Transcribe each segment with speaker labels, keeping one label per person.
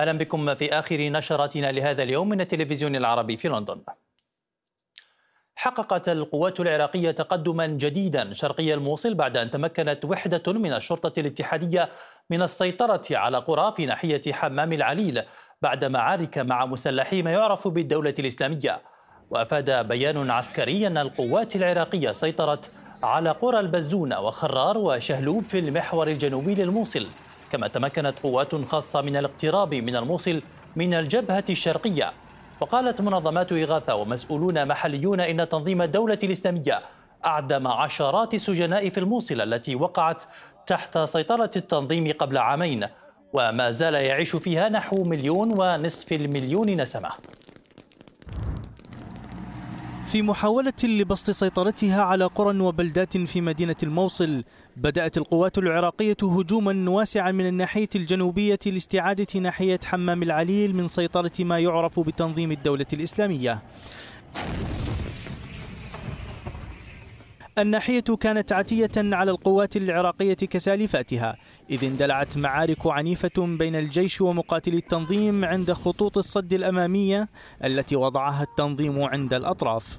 Speaker 1: أهلا بكم في آخر نشرتنا لهذا اليوم من التلفزيون العربي في لندن حققت القوات العراقية تقدما جديدا شرقي الموصل بعد أن تمكنت وحدة من الشرطة الاتحادية من السيطرة على قرى في ناحية حمام العليل بعد معارك مع مسلحي ما يعرف بالدولة الإسلامية وأفاد بيان عسكري أن القوات العراقية سيطرت على قرى البزونة وخرار وشهلوب في المحور الجنوبي للموصل كما تمكنت قوات خاصة من الاقتراب من الموصل من الجبهة الشرقية وقالت منظمات إغاثة ومسؤولون محليون إن تنظيم الدولة الإسلامية أعدم عشرات السجناء في الموصل التي وقعت تحت سيطرة التنظيم قبل عامين وما زال يعيش فيها نحو مليون ونصف المليون نسمة
Speaker 2: في محاولة لبسط سيطرتها على قرى وبلدات في مدينة الموصل بدأت القوات العراقية هجوما واسعا من الناحية الجنوبية لاستعادة ناحية حمام العليل من سيطرة ما يعرف بتنظيم الدولة الإسلامية الناحية كانت عاتية على القوات العراقية كسالفاتها إذ اندلعت معارك عنيفة بين الجيش ومقاتلي التنظيم عند خطوط الصد الأمامية التي وضعها التنظيم عند الأطراف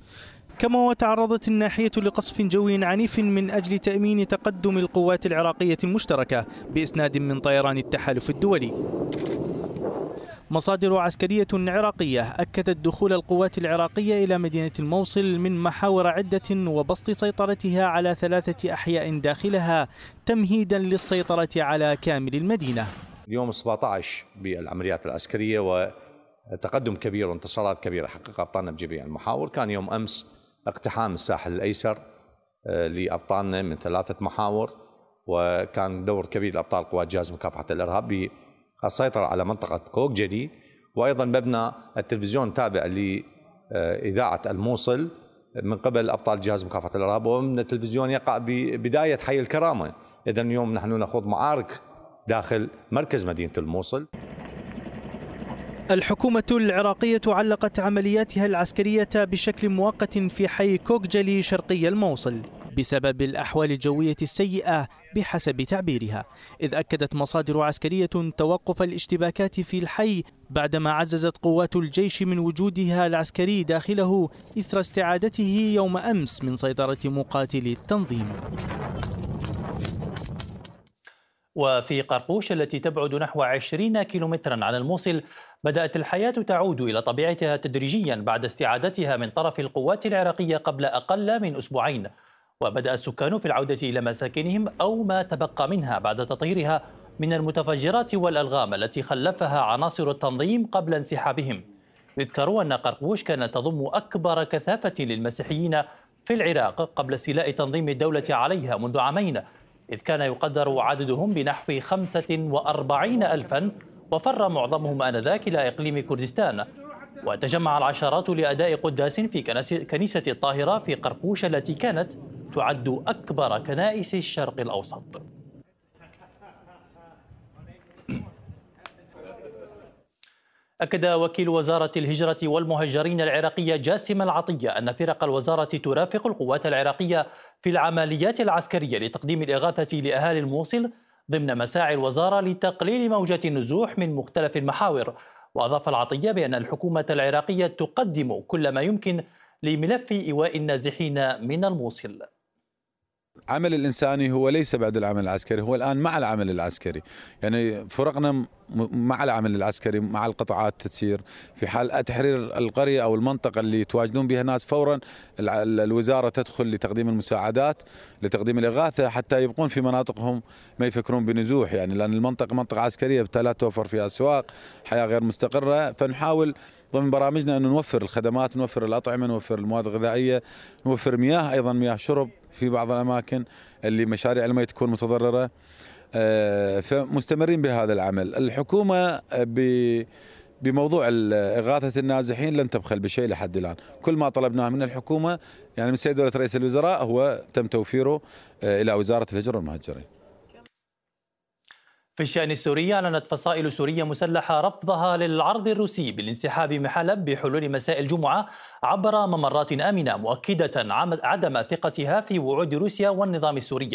Speaker 2: كما وتعرضت الناحية لقصف جوي عنيف من أجل تأمين تقدم القوات العراقية المشتركة بإسناد من طيران التحالف الدولي مصادر عسكرية عراقية أكدت دخول القوات العراقية إلى مدينة الموصل من محاور عدة وبسط سيطرتها على ثلاثة أحياء داخلها تمهيدا للسيطرة على كامل المدينة
Speaker 1: اليوم 17 بالعمليات العسكرية وتقدم كبير وانتصارات كبيرة حقق أبطالنا بجميع المحاور كان يوم أمس اقتحام الساحل الأيسر آه، لأبطالنا من ثلاثة محاور وكان دور كبير لأبطال قوات جهاز مكافحة الإرهاب السيطرة على منطقة جدي وأيضا مبنى التلفزيون تابع لإذاعة
Speaker 3: الموصل من قبل أبطال جهاز مكافحة الإرهاب ومن التلفزيون يقع ببداية حي الكرامة إذا اليوم نحن نخوض معارك داخل مركز مدينة الموصل
Speaker 2: الحكومة العراقية علقت عملياتها العسكرية بشكل مؤقت في حي كوكجلي شرقي الموصل بسبب الأحوال الجوية السيئة بحسب تعبيرها إذ أكدت مصادر عسكرية توقف الاشتباكات في الحي بعدما عززت قوات الجيش من وجودها العسكري داخله إثر استعادته يوم أمس من سيطرة مقاتلي التنظيم
Speaker 1: وفي قرقوش التي تبعد نحو 20 كيلومترا عن الموصل بدأت الحياة تعود إلى طبيعتها تدريجيا بعد استعادتها من طرف القوات العراقية قبل أقل من أسبوعين وبدأ السكان في العودة إلى مساكنهم أو ما تبقى منها بعد تطهيرها من المتفجرات والألغام التي خلفها عناصر التنظيم قبل انسحابهم يذكر أن قرقوش كانت تضم أكبر كثافة للمسيحيين في العراق قبل استيلاء تنظيم الدولة عليها منذ عامين إذ كان يقدر عددهم بنحو 45 ألفا وفر معظمهم آنذاك إلى إقليم كردستان وتجمع العشرات لأداء قداس في كنيسة الطاهرة في قرقوش التي كانت تعد أكبر كنائس الشرق الأوسط أكد وكيل وزارة الهجرة والمهجرين العراقية جاسم العطية أن فرق الوزارة ترافق القوات العراقية في العمليات العسكرية لتقديم الإغاثة لأهالي الموصل ضمن مساعي الوزارة لتقليل موجة النزوح من مختلف المحاور وأضاف العطية بأن الحكومة العراقية تقدم كل ما يمكن لملف إيواء النازحين من الموصل
Speaker 4: العمل الإنساني هو ليس بعد العمل العسكري هو الآن مع العمل العسكري يعني فرقنا مع العمل العسكري مع القطاعات تسير في حال تحرير القرية أو المنطقة اللي يتواجدون بها ناس فورا الوزارة تدخل لتقديم المساعدات لتقديم الإغاثة حتى يبقون في مناطقهم ما يفكرون بنزوح يعني لأن المنطقة منطقة عسكرية بالتالي توفر فيها أسواق حياة غير مستقرة فنحاول ضمن برامجنا أن نوفر الخدمات نوفر الأطعمة نوفر المواد الغذائية نوفر مياه أيضا مياه شرب في بعض الاماكن اللي مشاريع المي تكون متضرره آه، فمستمرين بهذا العمل الحكومه آه، بموضوع إغاثة النازحين لن تبخل بشيء لحد الآن كل ما طلبناه من الحكومة يعني من سيد دولة رئيس الوزراء هو تم توفيره آه، إلى وزارة الهجرة والمهجرين
Speaker 1: في الشأن السوري أعلنت فصائل سورية مسلحة رفضها للعرض الروسي بالانسحاب من حلب بحلول مساء الجمعة عبر ممرات آمنة مؤكدة عدم ثقتها في وعود روسيا والنظام السوري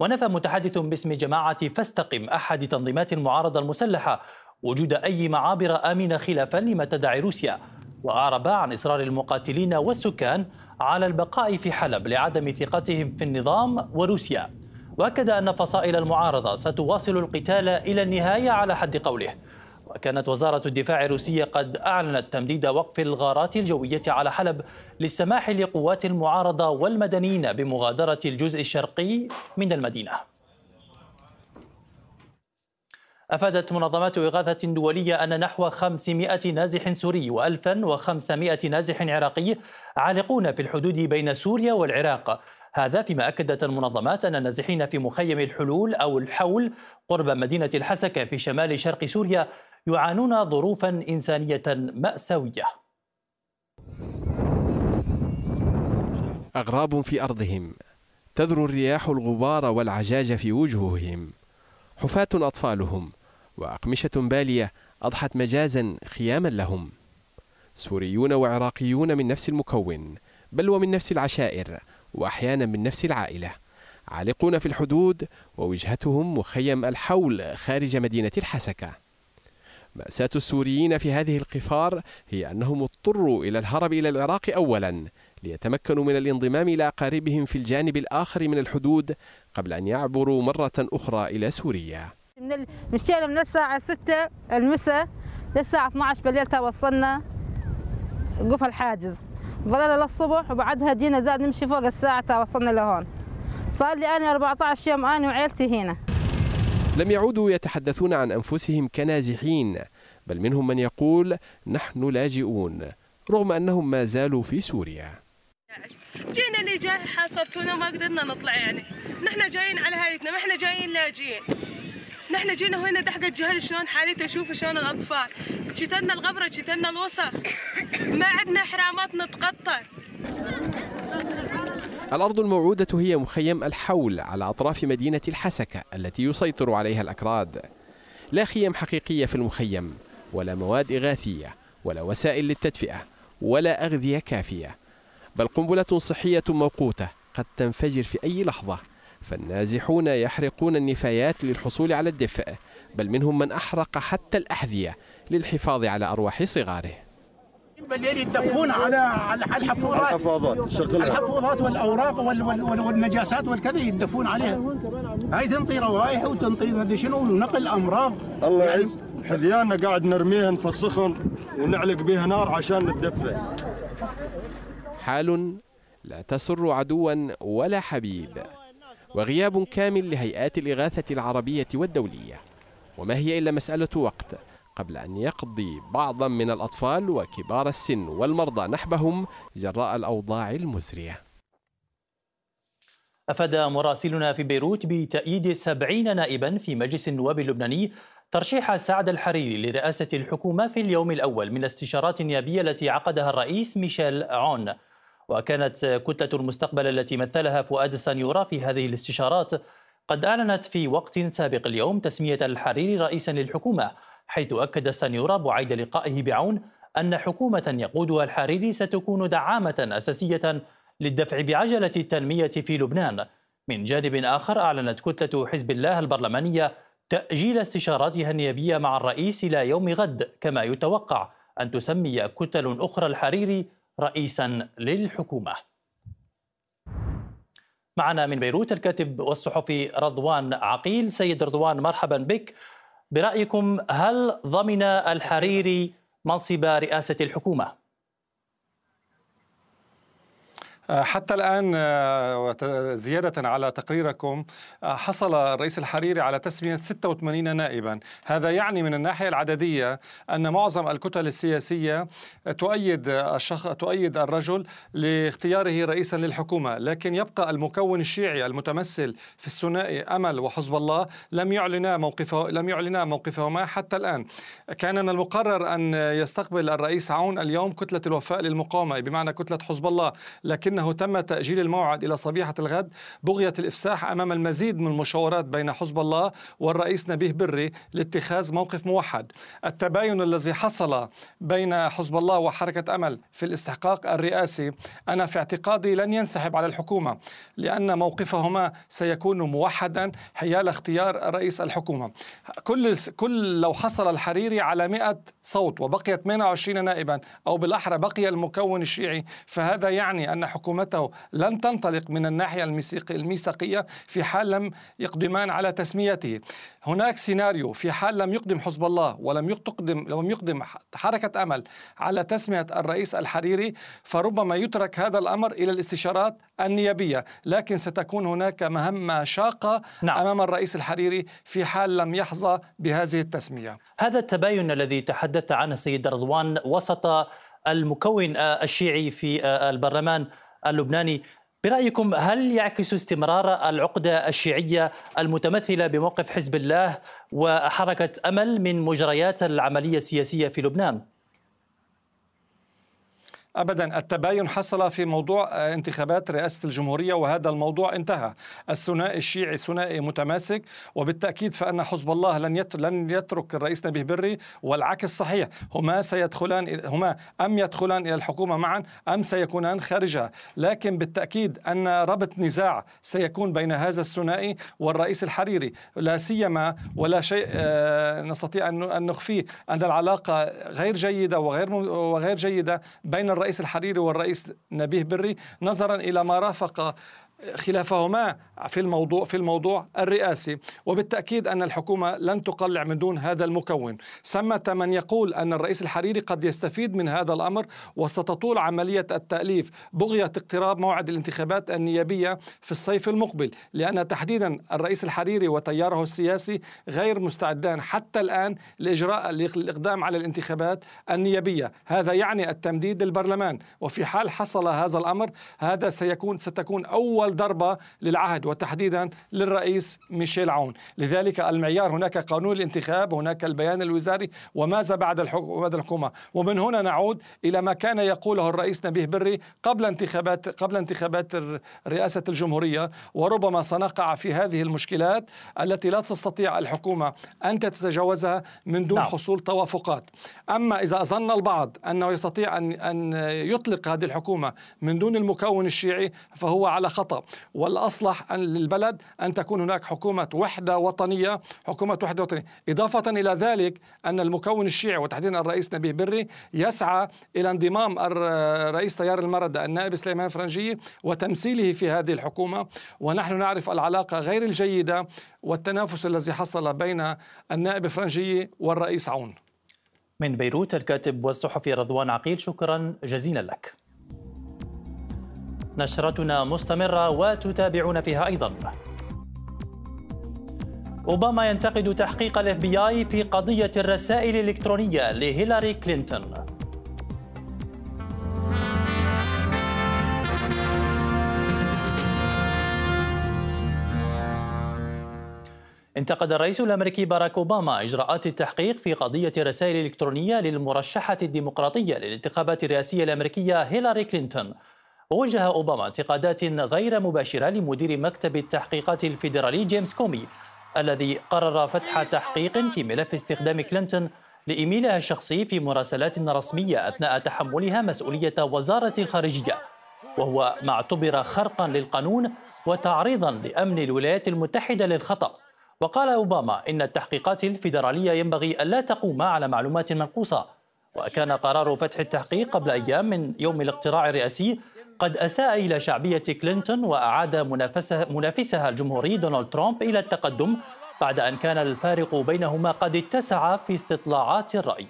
Speaker 1: ونفى متحدث باسم جماعة فاستقم أحد تنظيمات المعارضة المسلحة وجود أي معابر آمنة خلافا لما تدعي روسيا وأعرب عن إصرار المقاتلين والسكان على البقاء في حلب لعدم ثقتهم في النظام وروسيا واكد ان فصائل المعارضه ستواصل القتال الى النهايه على حد قوله وكانت وزاره الدفاع الروسيه قد اعلنت تمديد وقف الغارات الجويه على حلب للسماح لقوات المعارضه والمدنيين بمغادره الجزء الشرقي من المدينه أفادت منظمات إغاثة دولية أن نحو 500 نازح سوري و1500 نازح عراقي عالقون في الحدود بين سوريا والعراق هذا فيما أكدت المنظمات أن النازحين في مخيم الحلول أو الحول قرب مدينة الحسكة في شمال شرق سوريا يعانون ظروفا إنسانية مأساوية
Speaker 4: أغراب في أرضهم تذر الرياح الغبار والعجاج في وجوههم حفاة أطفالهم وأقمشة بالية أضحت مجازا خياما لهم سوريون وعراقيون من نفس المكون بل ومن نفس العشائر وأحيانا من نفس العائلة عالقون في الحدود ووجهتهم مخيم الحول خارج مدينة الحسكة مأساة السوريين في هذه القفار هي أنهم اضطروا إلى الهرب إلى العراق أولا ليتمكنوا من الانضمام إلى أقاربهم في الجانب الآخر من الحدود قبل أن يعبروا مرة أخرى إلى سوريا
Speaker 2: من مشينا من الساعة 6 المساء للساعة 12 بالليل توصلنا قفل الحاجز ضلينا للصبح وبعدها جينا زاد نمشي فوق الساعة وصلنا لهون صار لي أنا 14 يوم أنا وعيلتي هنا
Speaker 4: لم يعودوا يتحدثون عن أنفسهم كنازحين بل منهم من يقول نحن لاجئون رغم أنهم ما زالوا في سوريا
Speaker 5: جينا اللي جاي حاصرتونا وما قدرنا نطلع يعني نحن جايين على هايتنا ما احنا جايين لاجئين نحن جينا هنا دحقة جهل شلون حالته تشوف شلون الأطفال جتلنا الغبرة جتلنا الوسخ ما عندنا حرامات نتقطر
Speaker 4: الأرض الموعودة هي مخيم الحول على أطراف مدينة الحسكة التي يسيطر عليها الأكراد لا خيم حقيقية في المخيم ولا مواد إغاثية ولا وسائل للتدفئة ولا أغذية كافية بل قنبلة صحية موقوتة قد تنفجر في أي لحظة فالنازحون يحرقون النفايات للحصول على الدفء بل منهم من أحرق حتى الأحذية للحفاظ على أرواح صغاره بالليل يدفون على على
Speaker 5: الحفوظات
Speaker 4: الحفاظات والاوراق والنجاسات والكذا يدفون عليها
Speaker 3: هاي تنطي روايح وتنطي هذا شنو ونقل امراض الله يعين حذيانا قاعد نرميها نفسخهم ونعلق بها نار عشان نتدفى
Speaker 4: حال لا تسر عدوا ولا حبيب وغياب كامل لهيئات الإغاثة العربية والدولية وما هي إلا مسألة وقت قبل أن يقضي بعضا من الأطفال وكبار السن والمرضى نحبهم جراء الأوضاع المزرية
Speaker 1: أفاد مراسلنا في بيروت بتأييد سبعين نائبا في مجلس النواب اللبناني ترشيح سعد الحريري لرئاسة الحكومة في اليوم الأول من الاستشارات النيابية التي عقدها الرئيس ميشيل عون وكانت كتلة المستقبل التي مثلها فؤاد سانيورا في هذه الاستشارات قد أعلنت في وقت سابق اليوم تسمية الحريري رئيسا للحكومة حيث أكد سانيورا بعيد لقائه بعون أن حكومة يقودها الحريري ستكون دعامة أساسية للدفع بعجلة التنمية في لبنان من جانب آخر أعلنت كتلة حزب الله البرلمانية تأجيل استشاراتها النيابية مع الرئيس إلى يوم غد كما يتوقع أن تسمي كتل أخرى الحريري رئيسا للحكومه. معنا من بيروت الكاتب والصحفي رضوان عقيل، سيد رضوان مرحبا بك. برأيكم هل ضمن الحريري منصب رئاسة الحكومة؟
Speaker 3: آه، حتى الآن آه، زيادة على تقريركم آه، حصل الرئيس الحريري على تسمية 86 نائبا هذا يعني من الناحية العددية أن معظم الكتل السياسية تؤيد الشخ... تؤيد الرجل لاختياره رئيسا للحكومة لكن يبقى المكون الشيعي المتمثل في الثنائي أمل وحزب الله لم يعلنا موقفه لم يعلنا موقفهما حتى الآن كان من المقرر أن يستقبل الرئيس عون اليوم كتلة الوفاء للمقاومة بمعنى كتلة حزب الله لكن أنه تم تأجيل الموعد إلى صبيحة الغد بغية الإفساح أمام المزيد من المشاورات بين حزب الله والرئيس نبيه بري لاتخاذ موقف موحد التباين الذي حصل بين حزب الله وحركة أمل في الاستحقاق الرئاسي أنا في اعتقادي لن ينسحب على الحكومة لأن موقفهما سيكون موحدا حيال اختيار رئيس الحكومة كل كل لو حصل الحريري على 100 صوت وبقيت 28 نائبا أو بالأحرى بقي المكون الشيعي فهذا يعني أن حكومة حكومته لن تنطلق من الناحية الميثاقية في حال لم يقدمان على تسميته هناك سيناريو في حال لم يقدم حزب الله ولم يقدم لم يقدم حركة أمل على تسمية الرئيس الحريري فربما يترك هذا الأمر إلى الاستشارات النيابية لكن ستكون هناك مهمة شاقة نعم. أمام الرئيس الحريري في حال لم يحظى بهذه التسمية هذا التباين
Speaker 1: الذي تحدثت عنه سيد رضوان وسط المكون الشيعي في البرلمان اللبناني برأيكم هل يعكس استمرار العقدة الشيعية المتمثلة بموقف حزب الله وحركة أمل من مجريات العملية
Speaker 3: السياسية في لبنان؟ ابدا التباين حصل في موضوع آه، انتخابات رئاسه الجمهوريه وهذا الموضوع انتهى الثنائي الشيعي ثنائي متماسك وبالتاكيد فان حزب الله لن لن يترك الرئيس نبيه بري والعكس صحيح هما سيدخلان هما ام يدخلان الى الحكومه معا ام سيكونان خارجها لكن بالتاكيد ان ربط نزاع سيكون بين هذا الثنائي والرئيس الحريري لا سيما ولا شيء آه، نستطيع ان نخفيه ان العلاقه غير جيده وغير وغير جيده بين الرئيس الرئيس الحريري والرئيس نبيه بري نظرا إلى ما رافق خلافهما في الموضوع في الموضوع الرئاسي وبالتاكيد ان الحكومه لن تقلع من دون هذا المكون ثمة من يقول ان الرئيس الحريري قد يستفيد من هذا الامر وستطول عمليه التاليف بغيه اقتراب موعد الانتخابات النيابيه في الصيف المقبل لان تحديدا الرئيس الحريري وتياره السياسي غير مستعدان حتى الان لاجراء الاقدام على الانتخابات النيابيه هذا يعني التمديد للبرلمان وفي حال حصل هذا الامر هذا سيكون ستكون اول أول ضربة للعهد وتحديدا للرئيس ميشيل عون لذلك المعيار هناك قانون الانتخاب هناك البيان الوزاري وماذا بعد الحكومة ومن هنا نعود إلى ما كان يقوله الرئيس نبيه بري قبل انتخابات قبل انتخابات رئاسة الجمهورية وربما سنقع في هذه المشكلات التي لا تستطيع الحكومة أن تتجاوزها من دون نعم. حصول توافقات أما إذا ظن البعض أنه يستطيع أن أن يطلق هذه الحكومة من دون المكون الشيعي فهو على خطأ والأصلح أن للبلد أن تكون هناك حكومة وحدة وطنية حكومة وحدة وطنية إضافة إلى ذلك أن المكون الشيعي وتحديدا الرئيس نبيه بري يسعى إلى انضمام رئيس تيار المردة النائب سليمان فرنجي وتمثيله في هذه الحكومة ونحن نعرف العلاقة غير الجيدة والتنافس الذي حصل بين النائب فرنجي والرئيس عون من بيروت الكاتب والصحفي رضوان عقيل شكرا جزيلا لك
Speaker 1: نشرتنا مستمرة وتتابعون فيها أيضا أوباما ينتقد تحقيق الاف بي اي في قضية الرسائل الإلكترونية لهيلاري كلينتون انتقد الرئيس الامريكي باراك اوباما اجراءات التحقيق في قضيه الرسائل الالكترونيه للمرشحه الديمقراطيه للانتخابات الرئاسيه الامريكيه هيلاري كلينتون وجه أوباما انتقادات غير مباشرة لمدير مكتب التحقيقات الفيدرالي جيمس كومي الذي قرر فتح تحقيق في ملف استخدام كلينتون لإيميلها الشخصي في مراسلات رسمية أثناء تحملها مسؤولية وزارة الخارجية وهو ما اعتبر خرقا للقانون وتعريضا لأمن الولايات المتحدة للخطأ وقال أوباما إن التحقيقات الفيدرالية ينبغي ألا تقوم على معلومات منقوصة وكان قرار فتح التحقيق قبل أيام من يوم الاقتراع الرئاسي قد أساء إلى شعبية كلينتون وأعاد منافسها, منافسها الجمهوري دونالد ترامب إلى التقدم بعد أن كان الفارق بينهما قد اتسع في استطلاعات الرأي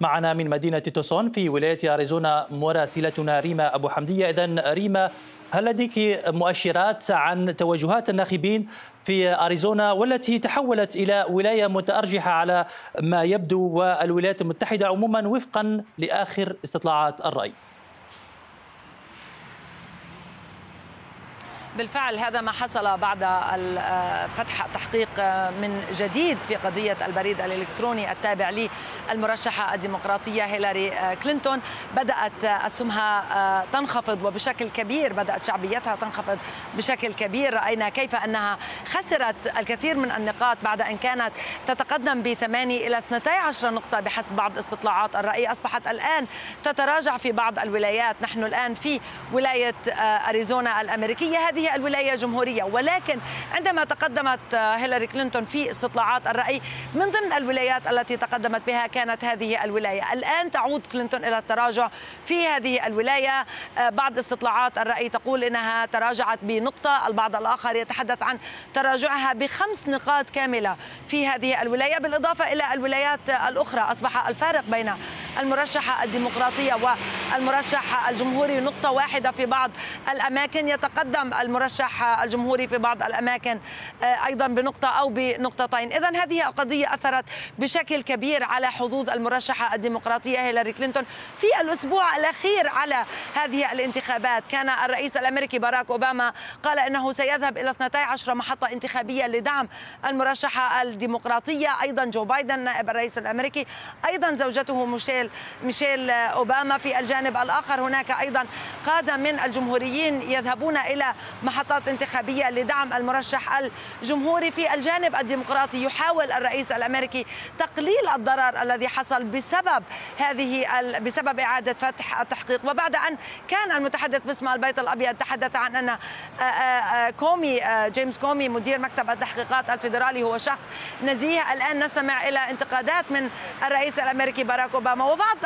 Speaker 1: معنا من مدينة توسون في ولاية أريزونا مراسلتنا ريما أبو حمدية إذا ريما هل لديك مؤشرات عن توجهات الناخبين في أريزونا والتي تحولت إلى ولاية متأرجحة على ما يبدو والولايات المتحدة عموما وفقا لآخر استطلاعات الرأي
Speaker 5: بالفعل هذا ما حصل بعد آه، فتح تحقيق آه، من جديد في قضية البريد الإلكتروني التابع للمرشحة الديمقراطية هيلاري آه، كلينتون بدأت أسهمها تنخفض وبشكل كبير بدأت شعبيتها تنخفض بشكل كبير رأينا كيف أنها خسرت الكثير من النقاط بعد أن كانت تتقدم ب 8 إلى 12 نقطة بحسب بعض استطلاعات الرأي أصبحت الآن تتراجع في بعض الولايات نحن الآن في ولاية أريزونا الأمريكية هذه الولاية الجمهورية ولكن عندما تقدمت هيلاري كلينتون في استطلاعات الرأي من ضمن الولايات التي تقدمت بها كانت هذه الولاية الآن تعود كلينتون إلى التراجع في هذه الولاية آه، بعض استطلاعات الرأي تقول إنها تراجعت بنقطة البعض الآخر يتحدث عن تراجعها بخمس نقاط كاملة في هذه الولاية بالإضافة إلى الولايات الأخرى أصبح الفارق بين المرشحة الديمقراطية والمرشح الجمهوري نقطة واحدة في بعض الأماكن يتقدم المرشح الجمهوري في بعض الأماكن آه، أيضا بنقطة أو بنقطتين إذا هذه القضية أثرت بشكل كبير على حظوظ المرشحة الديمقراطية هيلاري كلينتون في الأسبوع الأخير على هذه الانتخابات كان الرئيس الأمريكي باراك أوباما قال أنه سيذهب إلى 12 محطة انتخابية لدعم المرشحة الديمقراطية أيضا جو بايدن نائب الرئيس الأمريكي أيضا زوجته ميشيل ميشيل أوباما في الجانب الآخر هناك أيضا قادة من الجمهوريين يذهبون إلى محطات انتخابية لدعم المرشح الجمهوري في الجانب الديمقراطي يحاول الرئيس الأمريكي تقليل الضرر الذي حصل بسبب هذه بسبب إعادة فتح التحقيق وبعد أن كان المتحدث باسم البيت الأبيض تحدث عن أن آه، آه، آه، كومي جيمس كومي مدير مكتب التحقيقات الفيدرالي هو شخص نزيه الآن نستمع إلى انتقادات من الرئيس الأمريكي باراك أوباما وبعض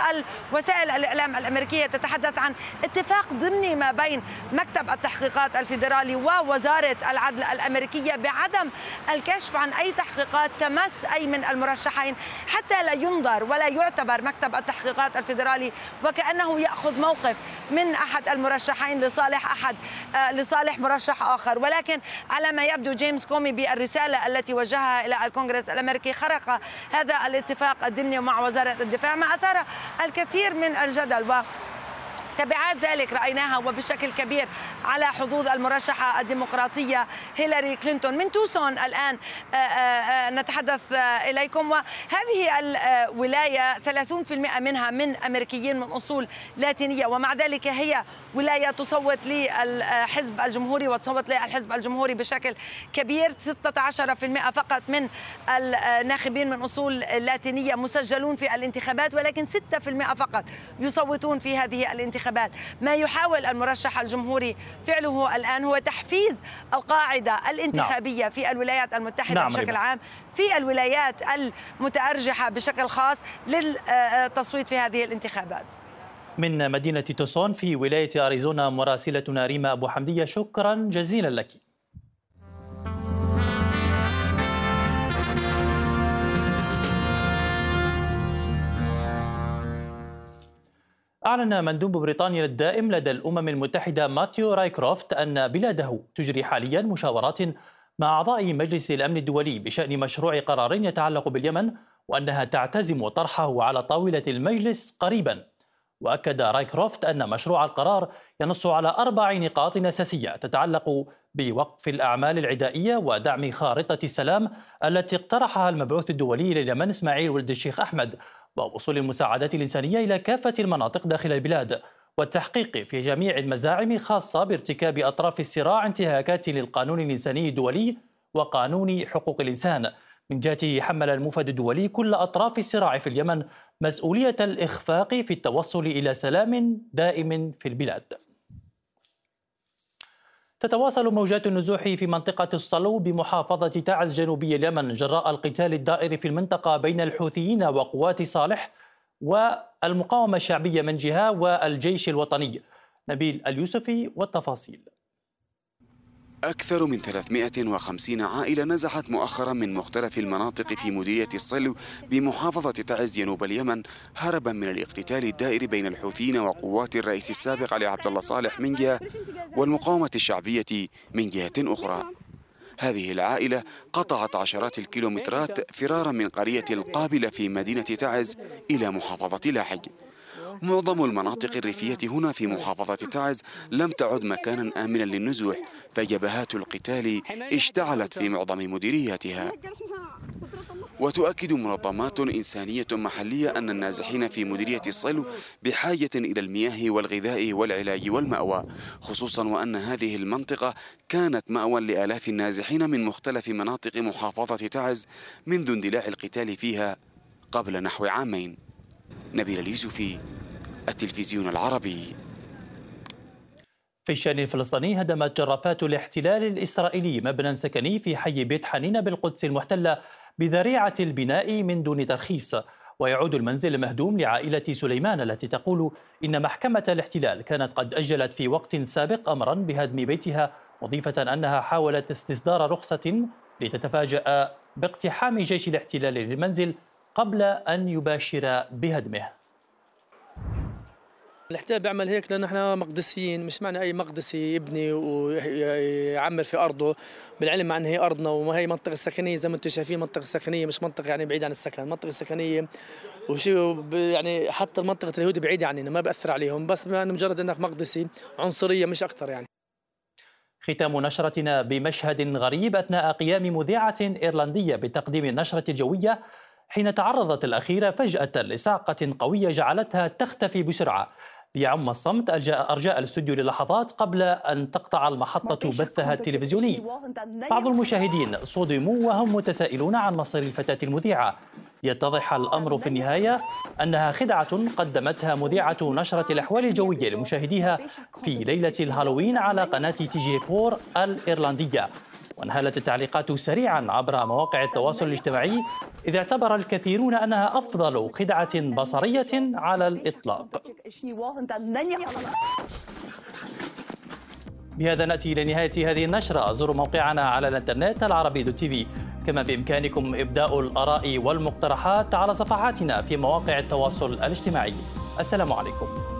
Speaker 5: وسائل الإعلام الأمريكية تتحدث عن اتفاق ضمني ما بين مكتب التحقيقات الفيدرالي الفيدرالي ووزارة العدل الأمريكية بعدم الكشف عن أي تحقيقات تمس أي من المرشحين حتى لا ينظر ولا يعتبر مكتب التحقيقات الفيدرالي وكأنه يأخذ موقف من أحد المرشحين لصالح أحد آه، لصالح مرشح آخر ولكن على ما يبدو جيمس كومي بالرسالة التي وجهها إلى الكونغرس الأمريكي خرق هذا الاتفاق الضمني مع وزارة الدفاع ما أثار الكثير من الجدل و تبعات ذلك رأيناها وبشكل كبير على حظوظ المرشحة الديمقراطية هيلاري كلينتون من توسون الآن آه، آه، آه، نتحدث إليكم وهذه الولاية 30% منها من أمريكيين من أصول لاتينية ومع ذلك هي ولاية تصوت للحزب الجمهوري وتصوت للحزب الجمهوري بشكل كبير 16% فقط من الناخبين من أصول لاتينية مسجلون في الانتخابات ولكن 6% فقط يصوتون في هذه الانتخابات الانتخابات ما يحاول المرشح الجمهوري فعله الآن هو تحفيز القاعدة الانتخابية نعم. في الولايات المتحدة نعم بشكل عام في الولايات المتأرجحة بشكل خاص للتصويت آه، آه، في هذه الانتخابات
Speaker 1: من مدينة توسون في ولاية أريزونا مراسلتنا ريما أبو حمدية شكرا جزيلا لك أعلن مندوب بريطانيا الدائم لدى الأمم المتحدة ماثيو رايكروفت أن بلاده تجري حاليا مشاورات مع أعضاء مجلس الأمن الدولي بشأن مشروع قرار يتعلق باليمن وأنها تعتزم طرحه على طاولة المجلس قريبا وأكد رايكروفت أن مشروع القرار ينص على أربع نقاط أساسية تتعلق بوقف الأعمال العدائية ودعم خارطة السلام التي اقترحها المبعوث الدولي لليمن إسماعيل ولد الشيخ أحمد ووصول المساعدات الإنسانية إلى كافة المناطق داخل البلاد والتحقيق في جميع المزاعم خاصة بارتكاب أطراف الصراع انتهاكات للقانون الإنساني الدولي وقانون حقوق الإنسان من جهته حمل المفد الدولي كل أطراف الصراع في اليمن مسؤولية الإخفاق في التوصل إلى سلام دائم في البلاد تتواصل موجات النزوح في منطقة الصلو بمحافظة تعز جنوبي اليمن جراء القتال الدائر في المنطقة بين الحوثيين وقوات صالح والمقاومة الشعبية من جهة والجيش الوطني نبيل اليوسفي والتفاصيل
Speaker 6: أكثر من 350 عائلة نزحت مؤخرا من مختلف المناطق في مديرية الصلو بمحافظة تعز جنوب اليمن هربا من الاقتتال الدائر بين الحوثيين وقوات الرئيس السابق علي عبد الله صالح من جهة والمقاومة الشعبية من جهة أخرى هذه العائلة قطعت عشرات الكيلومترات فرارا من قرية القابلة في مدينة تعز إلى محافظة لاحق. معظم المناطق الريفية هنا في محافظة تعز لم تعد مكانا آمنا للنزوح فجبهات القتال اشتعلت في معظم مديرياتها وتؤكد منظمات إنسانية محلية أن النازحين في مديرية الصلو بحاجة إلى المياه والغذاء والعلاج والمأوى خصوصا وأن هذه المنطقة كانت مأوى لآلاف النازحين من مختلف مناطق محافظة تعز منذ اندلاع القتال فيها قبل نحو عامين نبيل اليوسفي التلفزيون العربي
Speaker 1: في الشان الفلسطيني هدمت جرافات الاحتلال الإسرائيلي مبنى سكني في حي بيت حنين بالقدس المحتلة بذريعة البناء من دون ترخيص ويعود المنزل المهدوم لعائلة سليمان التي تقول إن محكمة الاحتلال كانت قد أجلت في وقت سابق أمرا بهدم بيتها مضيفة أنها حاولت استصدار رخصة لتتفاجأ باقتحام جيش الاحتلال للمنزل قبل أن يباشر بهدمه
Speaker 2: الحتاب بيعمل هيك لأن احنا مقدسيين مش معنى أي مقدسي يبني ويعمر في أرضه بالعلم عن هي أرضنا وما هي منطقة سكنية زي ما أنتم شايفين منطقة سكنية مش منطقة يعني بعيدة عن السكن منطقة سكنية وشي يعني حتى منطقة اليهود بعيدة عننا ما بأثر عليهم بس يعني مجرد أنك مقدسي عنصرية مش أكثر يعني
Speaker 1: ختام نشرتنا بمشهد غريب أثناء قيام مذيعة إيرلندية بتقديم النشرة الجوية حين تعرضت الأخيرة فجأة لإصعقة قوية جعلتها تختفي بسرعة يعم الصمت أرجاء الاستوديو للحظات قبل أن تقطع المحطة بثها التلفزيوني بعض المشاهدين صدموا وهم متسائلون عن مصير الفتاة المذيعة يتضح الأمر في النهاية أنها خدعة قدمتها مذيعة نشرة الأحوال الجوية لمشاهديها في ليلة الهالوين على قناة تي جي فور الإيرلندية وانهالت التعليقات سريعا عبر مواقع التواصل الاجتماعي إذ اعتبر الكثيرون أنها أفضل خدعة بصرية على الإطلاق بهذا نأتي إلى نهاية هذه النشرة زوروا موقعنا على الإنترنت العربي دو تي في كما بإمكانكم إبداء الآراء والمقترحات على صفحاتنا في مواقع التواصل الاجتماعي السلام عليكم